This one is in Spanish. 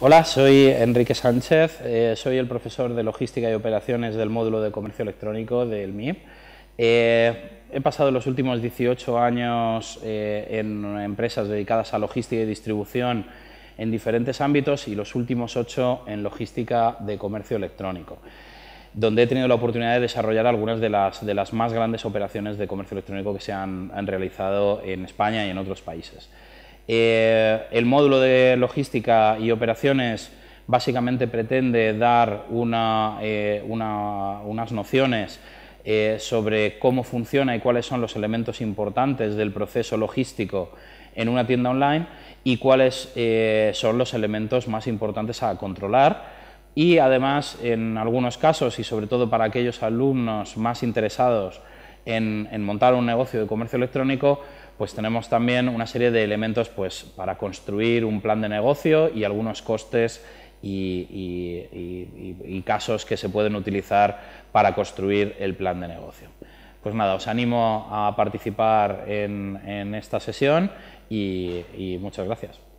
Hola, soy Enrique Sánchez, eh, soy el profesor de Logística y Operaciones del módulo de Comercio Electrónico del MIP. Eh, he pasado los últimos 18 años eh, en empresas dedicadas a logística y distribución en diferentes ámbitos y los últimos 8 en logística de comercio electrónico donde he tenido la oportunidad de desarrollar algunas de las, más grandes operaciones de comercio electrónico que se han realizado en España y en otros países. Eh, el módulo de logística y operaciones básicamente pretende dar eh, unas nociones eh, sobre cómo funciona y cuáles son los elementos importantes del proceso logístico en una tienda online y cuáles son los elementos más importantes a controlar. Y además, en algunos casos, y sobre todo para aquellos alumnos más interesados en montar un negocio de comercio electrónico, pues tenemos también una serie de elementos pues, para construir un plan de negocio y algunos costes y, casos que se pueden utilizar para construir el plan de negocio. Pues nada, os animo a participar en esta sesión y muchas gracias.